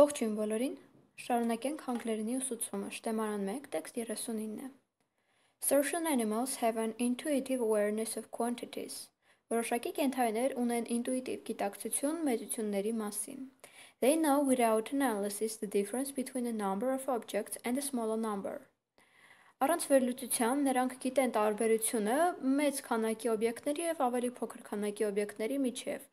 Ողջույն բոլորին։ Շարունակենք հանգլերենի ուսուցումը։ Շտեմարան 1, տեքստ 39-ն է։ Social animals have an intuitive awareness of quantities։ Որոշակի կենդանիներ ունեն ինտուիտիվ գիտակցություն մեծությունների մասին։ They know without analysis the difference between a number of objects and a smaller number։ Առանց վերլուծության նրանք գիտեն տարբերությունը մեծ քանակի օբյեկտների եւ ավելի փոքր քանակի օբյեկտների միջև։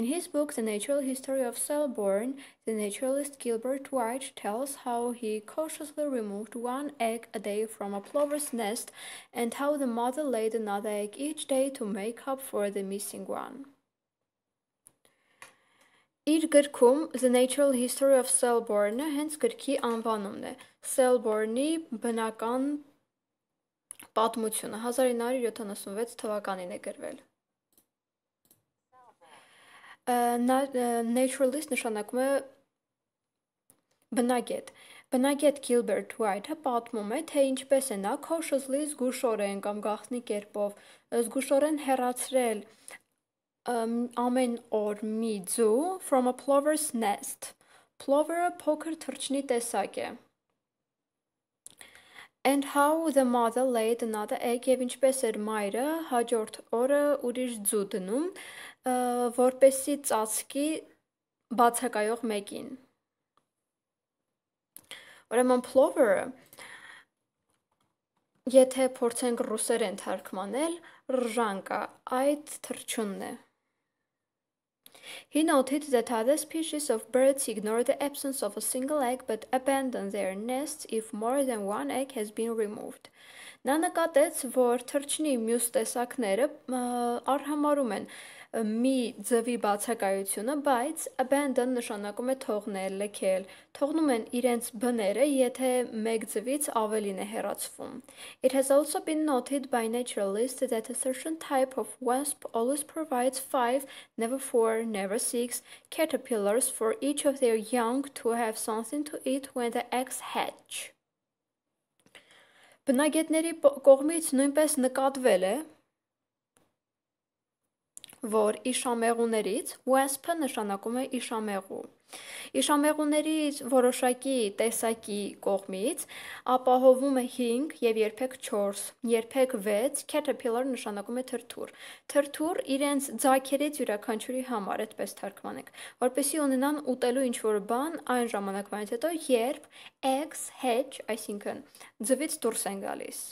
In his book The Natural History of Selborne, the naturalist Gilbert White tells how he cautiously removed one egg a day from a plover's nest and how the mother laid another egg each day to make up for the missing one. Իր գրքում The Natural History of Selborne-ը հենց գրքի անվանումն է։ Selborne-ի բնական Պատմությունը 1976 թվականին է գրվել։ Naturalist նշանակում է բնագետ։ Բնագետ Gilbert White-ը պատմում է, թե ինչպես է նա Քոշզլի զգուշորեն կամ գախնի կերպով զգուշորեն հեռացրել ամեն օր մի ձու from a plover's nest։ Plover-ը փոքր թռչնի տեսակ է and how the mother laid another egg եւ ինչպես էր մայրը հաջորդ օրը ուրիշ ձու դնում որպեսի ծածկի բացակայող մեկին Ուրեմն plover-ը եթե փորձենք ռուսերեն թարգմանել, ռժանկա այդ թրջունն է։ He noted that other species of birds ignore the absence of a single egg but abandon their nests if more than one egg has been removed։ Նա նկատեց, որ թռչնի մյուս տեսակները են մի ձվի բացակայությունը, բայց abandon նշանակում է թողնել, լքել։ Թողնում են իրենց բները, եթե մեկ ձվից ավելին է հեռացվում։ It has also been noted by naturalists that a certain type of wasp always provides 5, never 4, never 6 caterpillars for each of their young to have something to eat when the eggs hatch։ Բնագետների կողմից նույնպես նկատվել է, որ իշամեղուներից USP նշանակում է իշամեղու։ Իշամեղուներից որոշակի տեսակի կողմից ապահովում է 5 եւ երբեք 4, երբեք 6 caterpillar նշանակում է թրթուր։ Թրթուր իրենց ձակերից յուրաքանչյուրի համար այդպես թարգմանենք, որպեսզի ունենան ուտելու ինչ որ բան այն ժամանակվանից հետո, երբ eggs hatch, այսինքն ձվից դուրս են գալիս։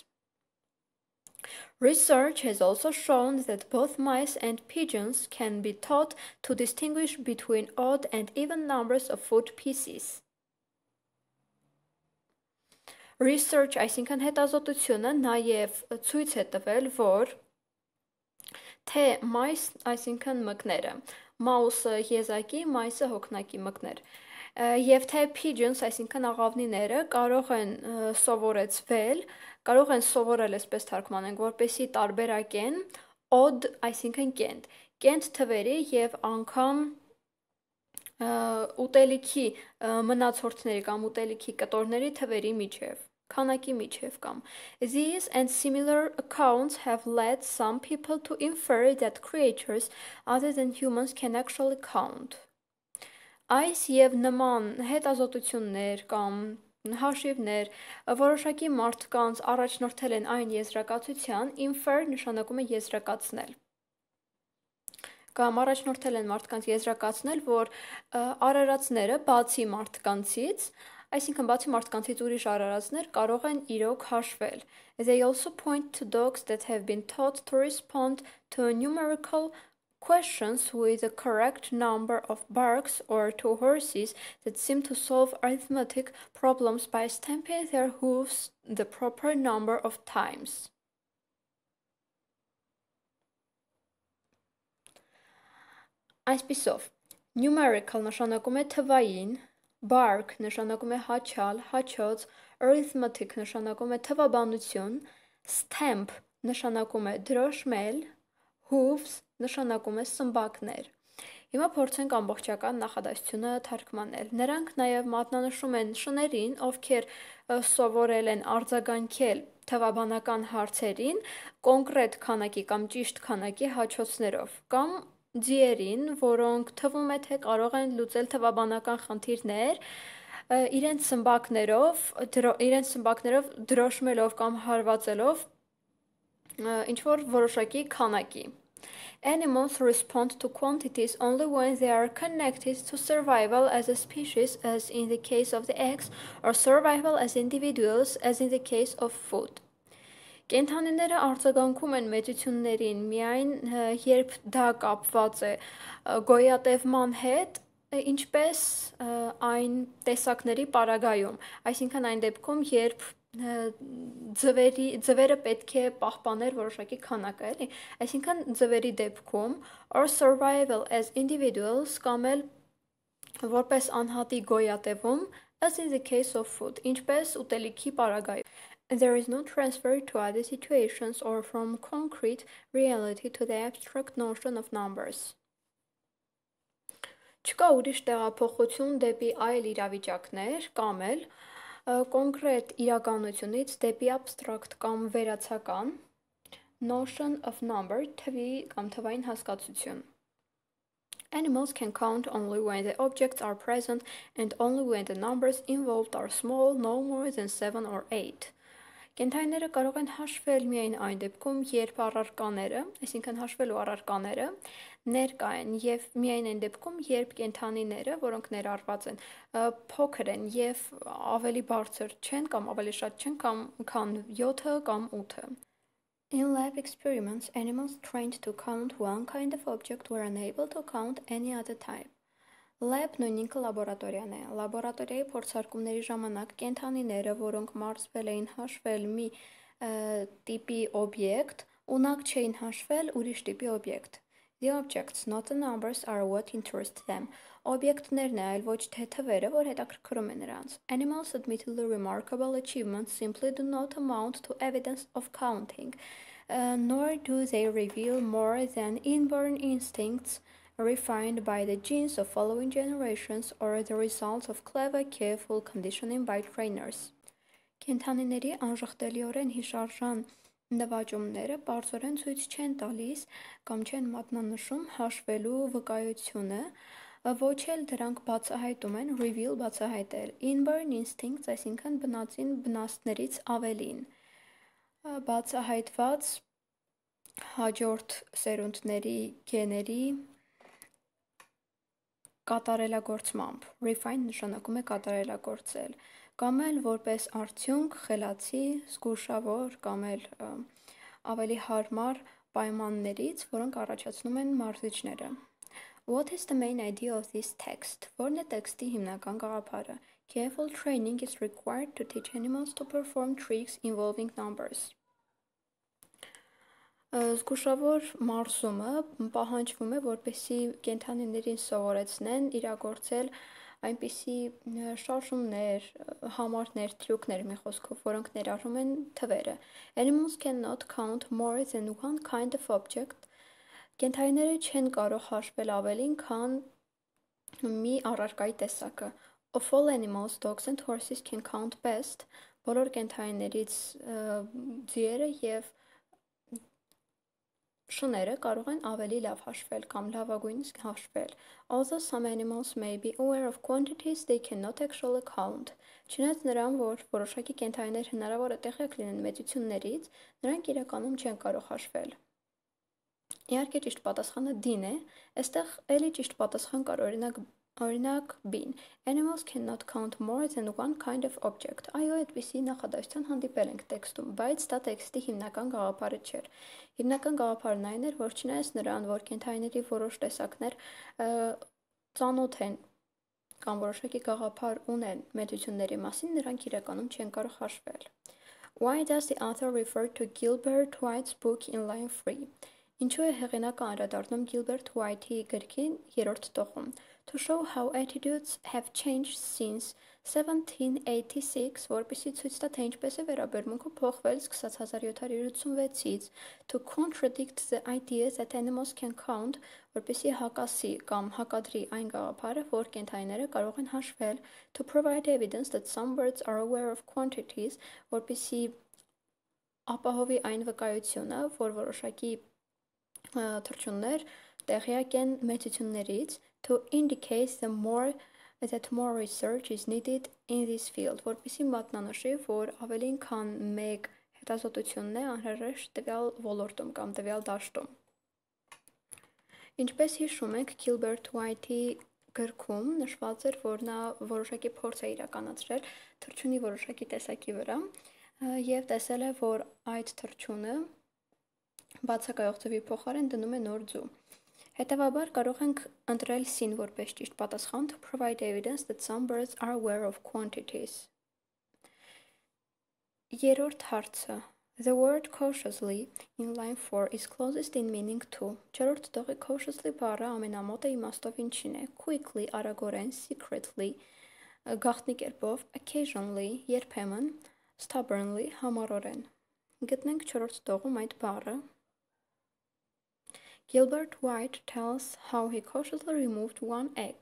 Research has also shown that both mice and pigeons can be taught to distinguish between odd and even numbers of food pieces. Research, այսինքն հետազոտությունը նաև ցույց է տվել, որ թե mice, այսինքն մկները, mouse-ը եզակի, mice-ը հոգնակի մկներ, եւ թե pigeons, այսինքն աղավնիները կարող են սովորեցվել, կարող են սովորել, այսպես թարգմանենք, որպեսի տարբերակեն odd, այսինքն կենտ, կենտ թվերի եւ անգամ ուտելիքի մնացորդների կամ ուտելիքի կտորների թվերի միջև քանակի միջև կամ these and similar accounts have led some people to infer that creatures other than humans can actually count Այս եւ նման հետազոտություններ կամ հաշիվներ որոշակի մարդկանց առաջնորդել են այն եզրակացության, infer նշանակում է եզրակացնել կամ առաջնորդել են մարդկանց եզրակացնել, որ արարածները բացի մարդկանցից, այսինքն բացի մարդկանցից ուրիշ արարածներ կարող են իրոք հաշվել. They also point to dogs that have been taught to respond to a numerical Questions with the correct number of barks or two horses that seem to solve arithmetic problems by stamping their hooves the proper number of times. Այսպիսով, numerical նշանակում է թվային, bark նշանակում է հաչալ, հաչոց, arithmetic նշանակում է թվաբանություն, stamp նշանակում է դրոշմել, hooves նշանակում է սմբակներ։ Հիմա փորձենք ամբողջական նախադասությունը թարգմանել։ Նրանք նաև մատնանշում են շներին, ովքեր սովորել են արձագանքել թվաբանական հարցերին կոնկրետ քանակի կամ ճիշտ քանակի հաճոցներով կամ ձիերին, որոնք թվում է թե կարող են լուծել թվաբանական խնդիրներ իրենց սմբակներով, դրո, իրենց սմբակներով դրոշմելով կամ հարվածելով ինչ որ որոշակի քանակի։ որ Animals respond to quantities only when they are connected to survival as a species, as in the case of the eggs, or survival as individuals, as in the case of food. Կենթանիները արձագանքում են մեծություններին միայն երբ դա կապված է գոյատևման հետ ինչպես այն տեսակների պարագայում, այսինքն այն դեպքում, երբ ձվերի ձվերը պետք է պահպաներ որոշակի քանակը, էլի։ Այսինքն ձվերի դեպքում our survival as individuals կամ էլ որպես անհատի գոյատևում as in the case of food, ինչպես ուտելիքի պարագայում there is no transfer to other situations or from concrete reality to the abstract notion of numbers Չկա ուրիշ տեղափոխություն դեպի այլ իրավիճակներ կամ էլ կոնկրետ իրականությունից դեպի abstract կամ վերացական notion of number թվի կամ թվային հասկացություն։ Animals can count only when the objects are present and only when the numbers involved are small, no more than 7 or 8 Կենդանիները կարող են հաշվել միայն այն դեպքում, երբ առարկաները, այսինքն հաշվելու առարկաները ներկա են եւ միայն այն դեպքում, երբ կենդանիները, որոնք ներառված են, փոքր են եւ ավելի բարձր չեն կամ ավելի շատ չեն կամ քան 7-ը կամ 8-ը։ In lab experiments, animals trained to count one kind of object were unable to count any other type. Lab նույնինքը լաբորատորիան է։ Լաբորատորիայի փորձարկումների ժամանակ կենդանիները, որոնք մարզվել էին հաշվել մի տիպի օբյեկտ, ունակ չէին հաշվել ուրիշ տիպի օբյեկտ։ The objects, not the numbers, are what interest them. Օբյեկտներն է, այլ ոչ թե թվերը, որ հետաքրքրում են նրանց։ Animals admittedly remarkable achievements simply do not amount to evidence of counting, uh, nor do they reveal more than inborn instincts uh, refined by the genes of following generations or the result of clever careful conditioning by trainers։ Կենթանիների անժխտելիորեն հիշարժան նվաճումները բարձորեն ցույց չեն տալիս կամ չեն մատնանշում հաշվելու վկայությունը, ոչ էլ դրանք բացահայտում են reveal բացահայտել inborn instincts, այսինքն բնածին բնաստներից ավելին։ Բացահայտված հաջորդ սերունդների գեների կատարելագործմամբ (refine նշանակում է կատարելագործել) կամ էլ որպես արդյունք խելացի, զգուշավոր կամ էլ ավելի հարմար պայմաններից, որոնք առաջացնում են մարզիչները։ What is the main idea of this text? Որն է տեքստի հիմնական գաղափարը։ Careful training is required to teach animals to perform tricks involving numbers. Զգուշավոր մարզումը պահանջվում է, որպեսզի կենդանիներին սովորեցնեն իրագործել այնպիսի շարժումներ, համարներ, թրյուքներ, մի խոսքով, որոնք ներառում են թվերը։ Animals cannot count more than one kind of object։ Կենդանիները չեն կարող հաշվել ավելին, քան մի առարկայի տեսակը։ Of all animals, dogs and horses can count best։ Բոլոր կենդանիներից ձիերը եւ և շները կարող են ավելի լավ հաշվել կամ լավագույնս հաշվել։ Although some animals may be aware of quantities they cannot actually count։ Չնայած նրան, որ որոշակի կենդանիներ հնարավոր է տեղյակ լինեն մեծություններից, նրանք իրականում չեն կարող հաշվել։ Իհարկե ճիշտ պատասխանը D-ն է, այստեղ ելի ճիշտ պատասխան կար օրինակ Օրինակ՝ Bean. Animals cannot count more than one kind of object։ Այո, այդպիսի նախադասության հանդիպել ենք տեքստում, բայց դա տեքստի հիմնական գաղափարը չէր։ Հիմնական գաղափարն այն էր, որ չնայած նրան, որ կենդանիների որոշ տեսակներ ծանոթ են կամ որոշակի գաղափար ունեն մեծությունների մասին, նրանք իրականում չեն կարող հաշվել։ Why does the author refer to Gilbert White's book in line 3? ինչու է հեղինակը անդրադառնում Գիլբերտ Ուայթի գրքի 3-րդ տողում To show how attitudes have changed since 1786, որպեսի ցույց տա թե ինչպես է վերաբերմունքը փոխվել սկսած 1786-ից, to contradict the ideas that animals can count, որպեսի հակասի կամ հակադրի այն գաղափարը, որ կենթայիները կարող են հաշվել, to provide evidence that some birds are aware of quantities, որպեսի ապահովի այն վկայությունը, որ որոշակի թռչուններ տեղյակ են մեծություններից to indicates the more that more research is needed in this field, որպեսի մատնանշի, որ ավելին քան մեկ հետազոտությունն է անհրաժեշտ տվյալ ոլորտում կամ տվյալ դաշտում։ Ինչպես հիշում եք, Gilbert White-ի գրքում նշված էր, որ նա որոշակի փորձ է իրականացրել թռչունի որոշակի տեսակի վրա եւ տեսել է, որ այդ թռչունը բացակայող ձևի փոխարեն դնում է նոր ձու։ Հետևաբար կարող ենք ընտրել C-ն որպես ճիշտ պատասխան to provide evidence that some birds are aware of quantities։ Երրորդ հարցը The word cautiously in line 4 is closest in meaning to. Չորրորդ տողի cautiously բառը ամենամոտը իմաստով ինչին է. Quickly, արագորեն, secretly, գաղտնի կերպով, occasionally, երբեմն, stubbornly, համառորեն։ Գտնենք չորրորդ տողում այդ բառը, Gilbert White tells how he cautiously removed one egg.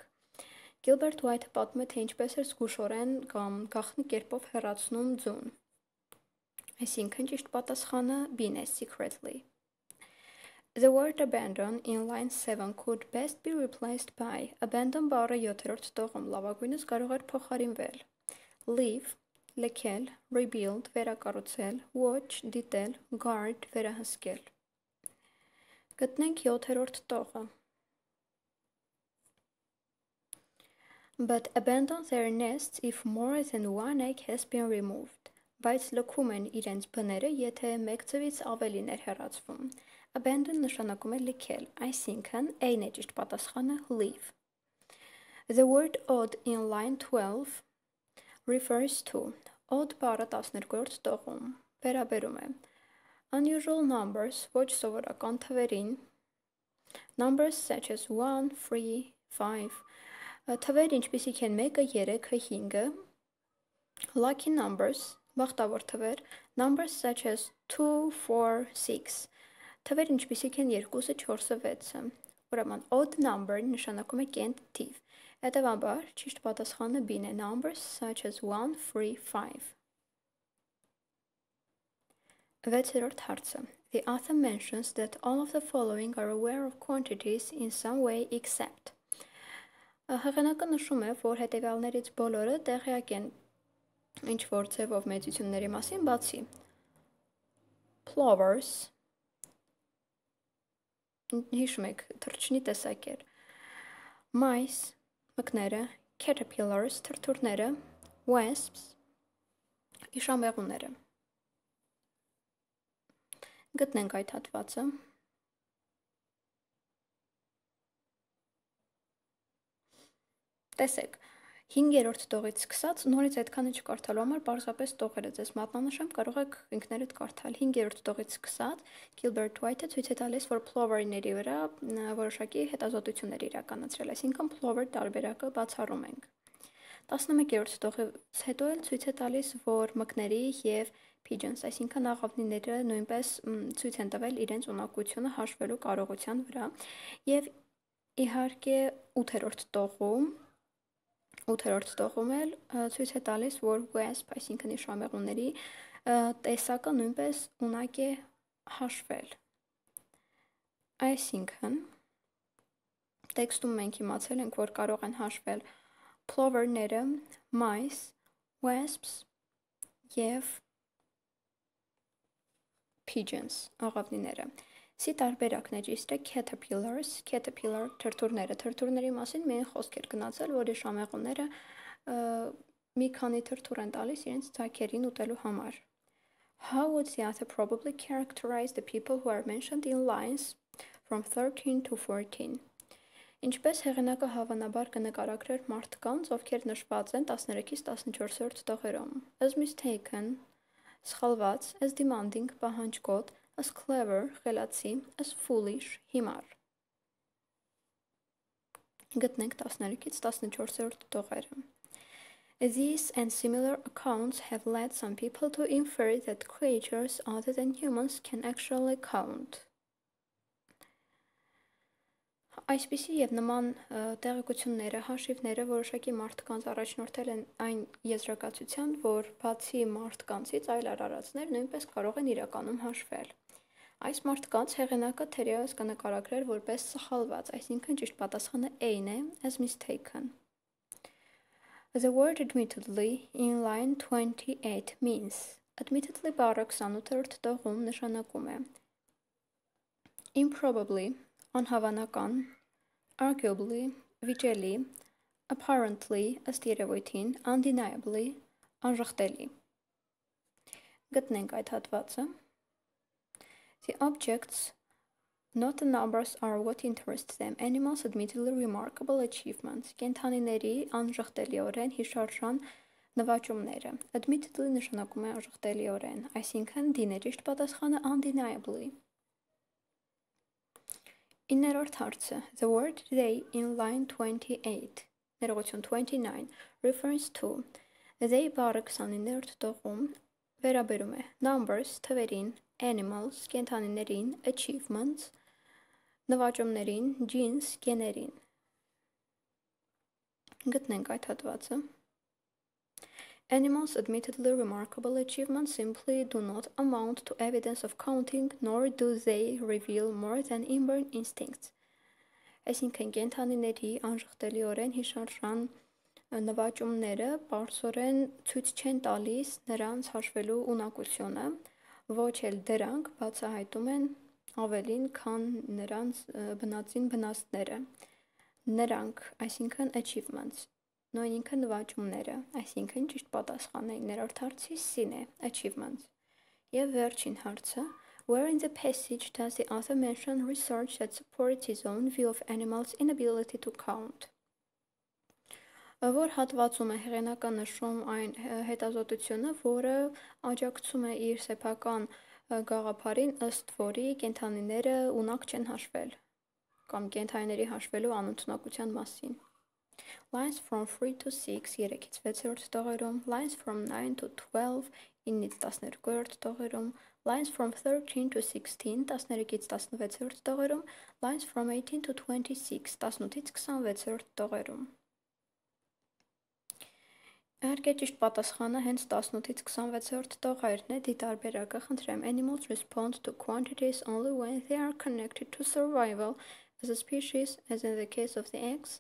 Gilbert White-ը պատմում է, թե ինչպես էր զգուշորեն կամ գաղտնի կերպով հեռացնում ձուն։ Այսինքն ճիշտ պատասխանը B-ն է secretly. The word abandon in line 7 could best be replaced by abandon բառը 7-րդ տողում լավագույնս կարող էր փոխարինվել։ Leave լքել, rebuild վերակառուցել, watch դիտել, guard վերահսկել։ Գտնենք 7-րդ տողը։ But abandon their nests if more than one egg has been removed. Բայց լքում են իրենց բները, եթե մեկ ծվից ավելին էր հեռացվում։ Abandon նշանակում է լքել, այսինքն A-ն է ճիշտ պատասխանը leave. The word odd in line 12 refers to odd բառը 12-րդ տողում վերաբերում է unusual numbers ոչ սովորական թվերին numbers such as 1 3 5 թվեր ինչպիսիք են 1-ը 3-ը 5-ը lucky numbers բախտավոր թվեր numbers such as 2 4 6 թվեր ինչպիսիք են 2-ը 4-ը 6-ը ուրեմն odd number նշանակում է կենտ թիվ հետևաբար ճիշտ պատասխանը b-ն է numbers such as 1 3 5 Վեցերորդ հարցը. The author mentions that all of the following are aware of quantities in some way except. Հեղինակը նշում է, որ հետևյալներից բոլորը տեղյակ են ինչ որ ձևով մեծությունների մասին բացի. Plovers. Հիշում եք, թռչնի տեսակեր. Mice, մկները, caterpillars, թրթուրները, wasps, իշամեղուները գտնենք այդ հատվածը։ Տեսեք, 5-րդ տողից սկսած նորից այդքանը չկարդալու համար պարզապես տողերը ձեզ մատնանշեմ, կարող եք ինքներդ կարդալ 5-րդ տողից սկսած Gilbert White-ը ցույց է տալիս, որ plover-ների վրա որոշակի հետազոտություններ իրականացրել, այսինքն plover տարբերակը բացառում ենք։ 11-րդ տողից հետո էլ ցույց է տալիս, որ մկների եւ և pigeons, այսինքն աղավնիները նույնպես ցույց են տվել իրենց ունակությունը հաշվելու կարողության վրա եւ իհարկե 8-րդ տողում 8-րդ տողում էլ ցույց է տալիս, որ wasp, այսինքն իշամեղուների տեսակը նույնպես ունակ է հաշվել։ Այսինքն տեքստում մենք իմացել ենք, որ կարող են հաշվել plover-ները, mice, wasps եւ pigeons, աղավնիները։ Սի տարբերակներ իսկ է caterpillars, caterpillar թրթուրները։ Թրթուրների մասին մենք խոսք էր գնացել, որ իշամեղուները մի քանի թրթուր են տալիս իրենց ցակերին ուտելու համար։ How would theater probably characterize the people who are mentioned in lines from 13 to 14? Ինչպես հեղինակը հավանաբար կնկարագրեր մարդկանց, ովքեր նշված են 13-ից 14-րդ տողերում։ As mistaken, սխալված, as demanding, պահանջկոտ, as clever, խելացի, as foolish, հիմար։ Գտնենք 13-ից 14-րդ տողերը։ These and similar accounts have led some people to infer that creatures other than humans can actually count. Այսպիսի եւ նման տեղեկությունները, հաշիվները որոշակի մարդկանց առաջնորդել են այն եզրակացության, որ բացի մարդկանցից այլ արարածներ նույնպես կարող են իրականում հաշվել։ Այս մարդկանց հեղինակը թերևս կնկարագրել որպես սխալված, այսինքն ճիշտ պատասխանը A-ն է, as mistaken։ The word admittedly in line 28 means admittedly բառը 28-րդ տողում նշանակում է improbably անհավանական arguably, վիճելի, apparently, ըստ երևույթին, undeniably, անժխտելի։ Գտնենք այդ հատվածը։ The objects Not the numbers are what interests them. Animals admittedly remarkable achievements. Կենթանիների անժխտելիորեն հիշարժան նվաճումները։ Admittedly նշանակում է անժխտելիորեն, այսինքն դիներիշտ պատասխանը undeniably։ Իններորդ հարցը. The word they in line 28, ներողություն 29, reference to they բառը 29-րդ տողում վերաբերում է numbers, թվերին, animals, կենդանիներին, achievements, նվաճումներին, genes, գեներին։ Գտնենք այդ հատվածը։ Animals admittedly remarkable achievements simply do not amount to evidence of counting, nor do they reveal more than inborn instincts. Այսինքն կենթանիների անժխտելիորեն հիշարժան նվաճումները բարձորեն ցույց չեն տալիս նրանց հաշվելու ունակությունը, ոչ էլ դրանք բացահայտում են ավելին, քան նրանց բնածին վնասները։ Նրանք, այսինքն achievements նույն ինքը նվաճումները, այսինքն ճիշտ պատասխանը 9-րդ հարցի C-ն է, achievements։ Եվ վերջին հարցը, Where in the passage does the author mention research that supports his own view of animals' inability to count? Որ հատվածում է հեղինակը նշում այն հետազոտությունը, որը աջակցում է իր սեփական գաղափարին, ըստ որի կենթանիները ունակ չեն հաշվել կամ կենթանիների հաշվելու անընդունակության մասին։ Lines from 3 to 6 gerekitvetsiyoruz doğurum. Lines from 9 to 12 innittasını rüküyoruz doğurum. Lines from 13 to 16 das nerekitstasını vetsiyoruz doğurum. Lines from 18 to 26 das nutitsksan vetsiyoruz doğurum. Իհարկե ճիշտ պատասխանը հենց 18-ից 26-րդ տողերն է, դիտարբերակը խնդրեմ. Animals respond to quantities only when they are connected to survival as a species, as in the case of the eggs,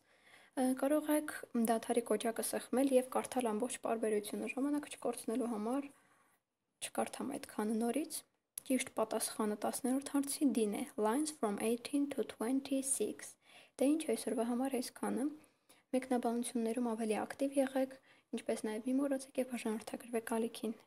Կարող եք դադարի կոճակը սեղմել եւ կարդալ ամբողջ պարբերությունը ժամանակը չկորցնելու համար չկարդամ այդքան նորից։ Ճիշտ պատասխանը 10-րդ հարցի D-ն է. Lines from 18 to 26։ Դե ինչ այսօրվա համար այսքանը։ Մեկնաբանություններում ավելի ակտիվ եղեք, ինչպես նաև մի մոռացեք եւ բաժանորդագրվեք ալիքին։